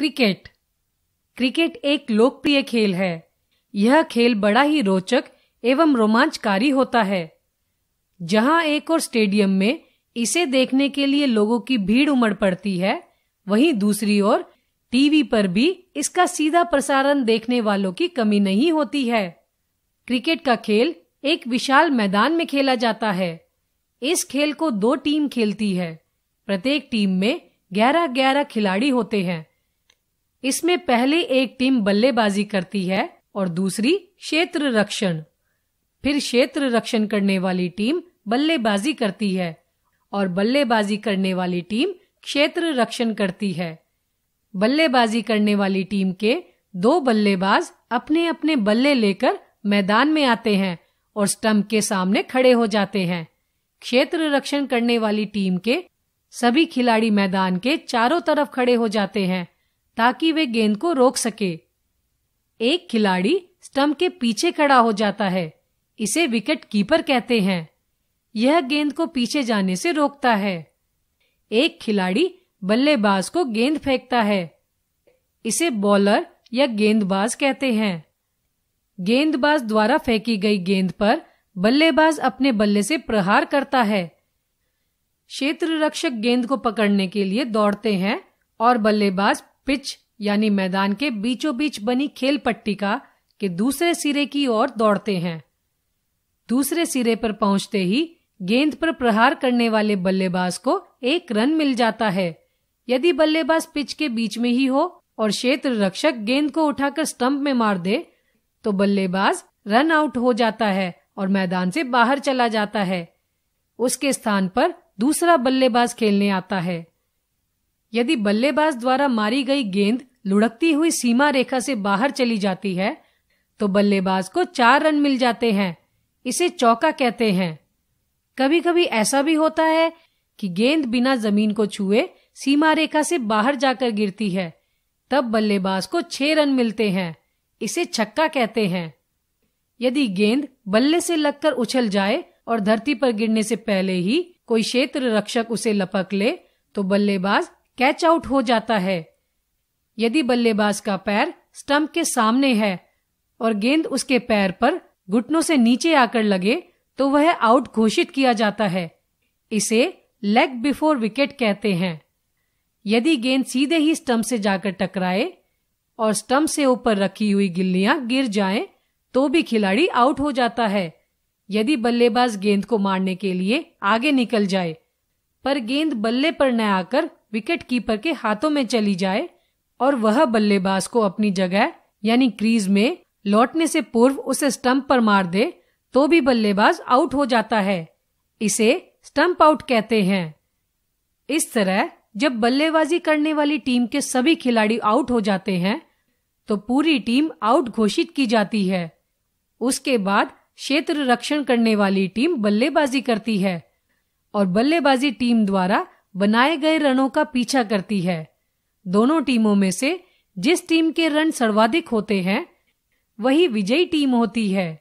cricket cricket एक लोकप्रिय खेल है यह खेल बड़ा ही रोचक एवं रोमांचकारी होता है जहां एक और स्टेडियम में इसे देखने के लिए लोगों की भीड़ उमड़ पड़ती है वहीं दूसरी ओर टीवी पर भी इसका सीधा प्रसारण देखने वालों की कमी नहीं होती है क्रिकेट का खेल एक विशाल मैदान में खेला जाता है इस खेल को दो टीम खेलती है प्रत्येक टीम में ग्यारह ग्यारह खिलाड़ी होते हैं इसमें पहले एक टीम बल्लेबाजी करती है और दूसरी क्षेत्र रक्षण फिर क्षेत्र रक्षण करने वाली टीम बल्लेबाजी करती है और बल्लेबाजी करने वाली टीम क्षेत्र रक्षण करती है बल्लेबाजी करने वाली टीम के दो बल्लेबाज अपने अपने बल्ले लेकर मैदान में आते हैं और स्टंप के सामने खड़े हो जाते हैं क्षेत्र रक्षण करने वाली टीम के सभी खिलाड़ी मैदान के चारों तरफ खड़े हो जाते हैं ताकि वे गेंद को रोक सके एक खिलाड़ी स्टंप के पीछे खड़ा हो जाता है इसे विकेट कीपर कहते हैं यह गेंद को पीछे जाने से रोकता है एक खिलाड़ी बल्लेबाज को गेंद फेंकता है इसे बॉलर या गेंदबाज कहते हैं गेंदबाज द्वारा फेंकी गई गेंद पर बल्लेबाज अपने बल्ले से प्रहार करता है क्षेत्र रक्षक गेंद को पकड़ने के लिए दौड़ते हैं और बल्लेबाज पिच यानी मैदान के बीचों बीच बनी खेल पट्टी का के दूसरे सिरे की ओर दौड़ते हैं दूसरे सिरे पर पहुंचते ही गेंद पर प्रहार करने वाले बल्लेबाज को एक रन मिल जाता है यदि बल्लेबाज पिच के बीच में ही हो और क्षेत्र रक्षक गेंद को उठाकर स्टंप में मार दे तो बल्लेबाज रन आउट हो जाता है और मैदान से बाहर चला जाता है उसके स्थान पर दूसरा बल्लेबाज खेलने आता है यदि बल्लेबाज द्वारा मारी गई गेंद लुढ़कती हुई सीमा रेखा से बाहर चली जाती है तो बल्लेबाज को चार रन मिल जाते हैं इसे चौका कहते हैं कभी कभी ऐसा भी होता है कि गेंद बिना जमीन को छुए सीमा रेखा से बाहर जाकर गिरती है तब बल्लेबाज को छह रन मिलते हैं इसे छक्का कहते हैं यदि गेंद बल्ले से लगकर उछल जाए और धरती पर गिरने से पहले ही कोई क्षेत्र रक्षक उसे लपक ले तो बल्लेबाज कैच आउट हो जाता है यदि बल्लेबाज का पैर स्टंप के सामने है और गेंद उसके पैर पर घुटनों से नीचे आकर लगे तो वह आउट घोषित किया जाता है इसे लेग बिफोर विकेट कहते हैं यदि गेंद सीधे ही स्टंप से जाकर टकराए और स्टंप से ऊपर रखी हुई गिल्लियां गिर जाएं तो भी खिलाड़ी आउट हो जाता है यदि बल्लेबाज गेंद को मारने के लिए आगे निकल जाए पर गेंद बल्ले पर न आकर विकेट कीपर के हाथों में चली जाए और वह बल्लेबाज को अपनी जगह यानी क्रीज में लौटने से पूर्व उसे स्टंप पर मार दे तो भी बल्लेबाज आउट हो जाता है इसे स्टंप आउट कहते हैं इस तरह जब बल्लेबाजी करने वाली टीम के सभी खिलाड़ी आउट हो जाते हैं तो पूरी टीम आउट घोषित की जाती है उसके बाद क्षेत्र रक्षण करने वाली टीम बल्लेबाजी करती है और बल्लेबाजी टीम द्वारा बनाए गए रनों का पीछा करती है दोनों टीमों में से जिस टीम के रन सर्वाधिक होते हैं वही विजयी टीम होती है